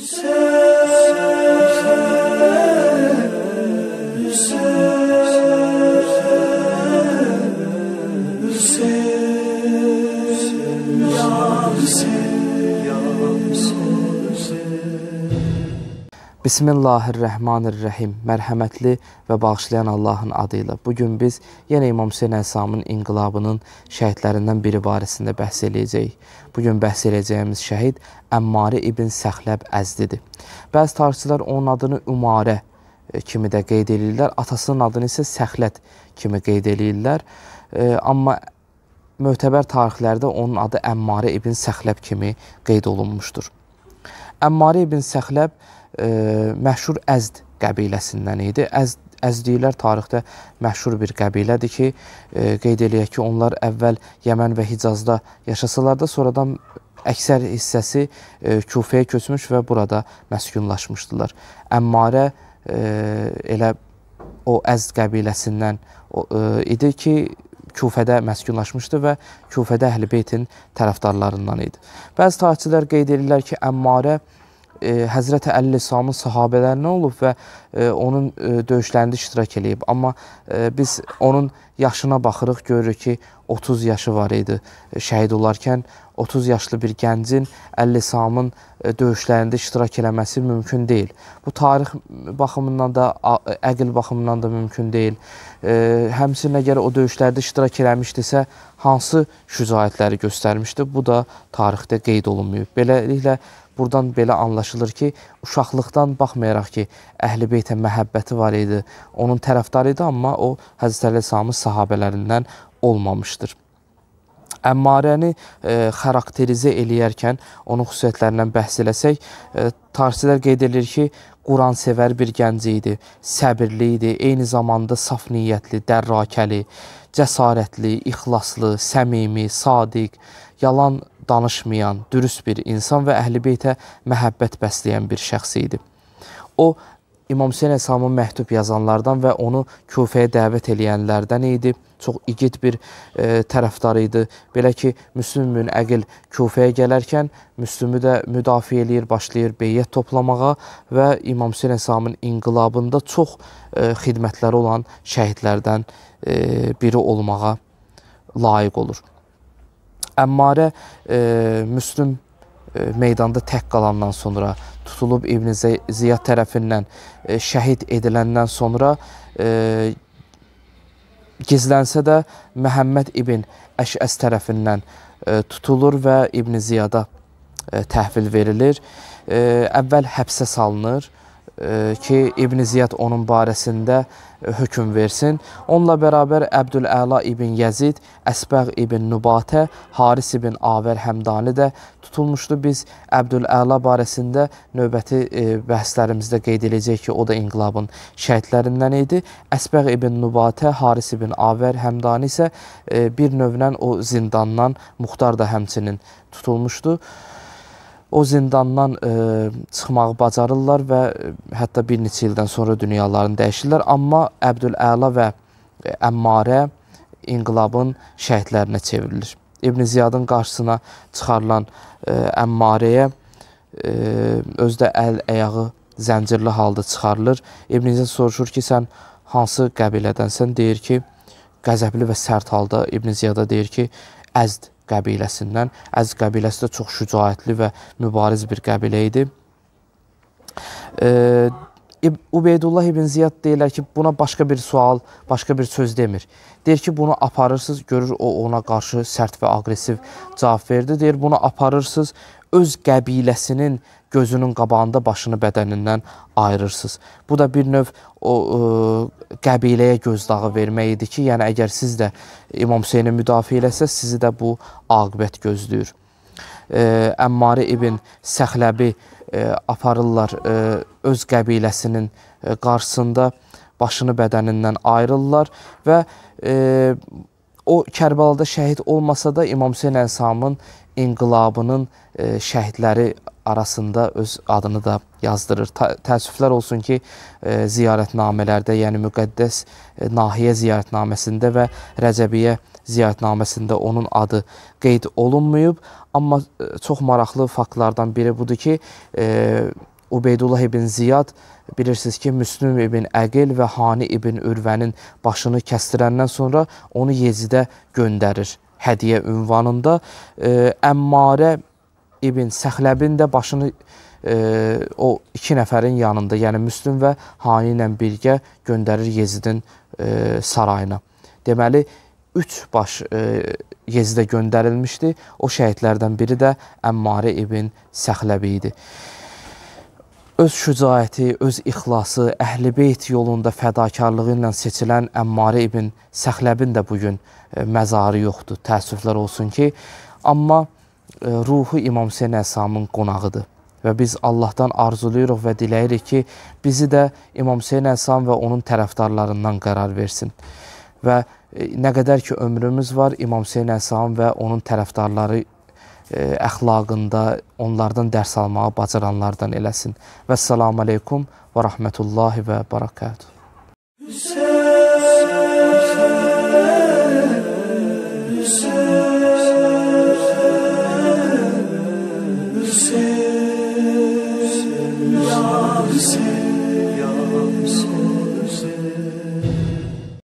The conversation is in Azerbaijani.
Hüseyin, ya Hüseyin, ya Hüseyin. Bismillahir-Rəhmanir-Rəhim. Mərhəmətli və bağışlayan Allahın adı ilə. Bu gün biz yenə İmam Hüseyn Əsamın inqilabının şəhidlərindən biri barəsində bəhs eləyəcəyik. Bu gün bəhs eləyəcəyimiz şəhid Əmmari ibn Səxləb Əzdidir. Bəzi tarixçilər onun adını Ümarə e, kimi də qeyd eləyirlər, atasının adını isə Səxlət kimi qeyd eləyirlər. E, amma mötəbər tarixlərdə onun adı Əmmari ibn Səxləb kimi qeyd olunmuşdur. Əmmari ibn Səxləb e, E, məşhur Əzd qəbiləsindən idi. Əzd Əzdilər tarixdə məşhur bir qəbilədir ki, e, qeyd eləyək ki, onlar əvvəl Yəmən və Hicazda yaşasalar da, sonradan əksər hissəsi e, Kufəyə köçmüş və burada məskunlaşmışdılar. Əmmarə elə o Əzd qəbiləsindən idi ki, Kufədə məskunlaşmışdı və Kufədə Əhl-Beytin tərəfdarlarından idi. Bəzi tarixçilər qeyd edirlər ki, Əmmarə e, Həzrəti Əli İslamın sahabələrinə olub və e, onun e, döyüşlərində iştirak eləyib. Amma e, biz onun yaşına baxırıq, görürük ki, 30 yaşı var idi e, şəhid olarkən. 30 yaşlı bir gəncin 50 samın e, döyüşlərində iştirak eləməsi mümkün deyil. Bu tarix baxımından da, əqil baxımından da mümkün deyil. E, Həmsinə görə o döyüşlərdə iştirak eləmişdisə, hansı şücaətləri göstərmişdi, bu da tarixdə qeyd olunmayıb. Beləliklə, Buradan belə anlaşılır ki, uşaqlıqdan baxmayaraq ki, Əhl-i Beytə məhəbbəti var idi, onun tərəfdarı idi, amma o Həzrət Əleyhisselamın sahabələrindən olmamışdır. Əmmarəni e, xarakterizə eləyərkən onun xüsusiyyətlərindən bəhs eləsək, e, tarixçilər qeyd edir ki, Quransevər bir gənc idi, səbirli idi, eyni zamanda saf niyyətli, dərrakəli, cəsarətli, ixlaslı, səmimi, sadiq, yalan danışmayan, dürüst bir insan və əhlibeytə məhəbbət bəsləyən bir şəxs idi. O İmam Hüseyn əslamın məktub yazanlardan və onu Küfəyə dəvət eləyənlərdən idi çox igid bir e, tərəfdarı idi. Belə ki, Müslüm ibn Əqil Kufəyə gələrkən Müslümü də müdafiə eləyir, başlayır beyyət toplamağa və İmam Hüseyn Əsamın inqilabında çox e, xidmətləri olan şəhidlərdən e, biri olmağa layiq olur. Əmmarə e, Müslüm e, meydanda tək qalandan sonra tutulub İbn Ziyad tərəfindən e, şəhid ediləndən sonra e, gizlənsə də Məhəmməd ibn Əşəs tərəfindən e, tutulur və İbn Ziyada e, təhvil verilir. E, əvvəl həbsə salınır, ki, İbn Ziyad onun barəsində hökm versin. Onunla bərabər Əbdüləla ibn Yəzid, Əsbəğ ibn Nubatə, Haris ibn Avər Həmdani də tutulmuşdu. Biz Əbdüləla barəsində növbəti bəhslərimizdə qeyd edəcək ki, o da inqilabın şəhidlərindən idi. Əsbəğ ibn Nubatə, Haris ibn Avər Həmdani isə bir növlə o zindandan muxtar da həmçinin tutulmuşdu o zindandan ə, e, çıxmağı bacarırlar və e, hətta bir neçə ildən sonra dünyalarını dəyişirlər, amma Əbdüləla və e, Əmmarə inqilabın şəhidlərinə çevrilir. İbn Ziyadın qarşısına çıxarılan ə, Əmmarəyə ə, özdə əl ayağı zəncirli halda çıxarılır. İbn Ziyad soruşur ki, sən hansı qəbilədənsən? Deyir ki, qəzəbli və sərt halda İbn Ziyada deyir ki, Əzd qəbiləsindən. Əz qəbiləsi də çox şücaətli və mübariz bir qəbilə idi. E, Ubeydullah ibn Ziyad deyirlər ki, buna başqa bir sual, başqa bir söz demir. Deyir ki, bunu aparırsınız, görür o ona qarşı sərt və aqressiv cavab verdi. Deyir, bunu aparırsınız, öz qəbiləsinin gözünün qabağında başını bədənindən ayırırsınız. Bu da bir növ o ə, e, qəbiləyə gözdağı vermək idi ki, yəni əgər siz də İmam Hüseyni müdafiə eləsəz, sizi də bu aqibət gözləyir. Ə, e, Əmmari ibn Səxləbi E, aparırlar e, öz qəbiləsinin e, qarşısında, başını bədənindən ayrılırlar və o Kərbalada şəhid olmasa da İmam Hüseyn Ənsamın inqilabının şəhidləri arasında öz adını da yazdırır. Təəssüflər olsun ki, ziyarətnamələrdə, yəni müqəddəs nahiyə ziyarətnaməsində və Rəcəbiyyə ziyarətnaməsində onun adı qeyd olunmayıb, amma e, çox maraqlı faktlardan biri budur ki, e, Ubeydullah ibn Ziyad bilirsiniz ki, Müslüm ibn Əqil və Hani ibn Ürvənin başını kəstirəndən sonra onu Yezidə göndərir hədiyə ünvanında. E, Əmmarə ibn Səxləbin də başını e, o iki nəfərin yanında, yəni Müslüm və Hani ilə birgə göndərir Yezidin e, sarayına. Deməli, üç baş e, Yezidə göndərilmişdi. O şəhidlərdən biri də Əmmarə ibn Səxləbi idi. Öz şücaəti, öz ixlası, əhl-i beyt yolunda fədakarlığı ilə seçilən Əmmarə ibn Səxləbin də bugün e, məzarı yoxdur. Təəssüflər olsun ki, amma e, ruhu İmam Hüseyn Əsamın qonağıdır və biz Allahdan arzuluyuruq və diləyirik ki, bizi də İmam Hüseyn Əsam və onun tərəfdarlarından qərar versin və e, nə qədər ki ömrümüz var, İmam Hüseyn Əsalam və onun tərəfdarları e, əxlaqında onlardan dərs almağı bacaranlardan eləsin. Və salam aleykum və rahmetullahi və barakatuhu. Hüseyin, Hüseyin, Hüseyin.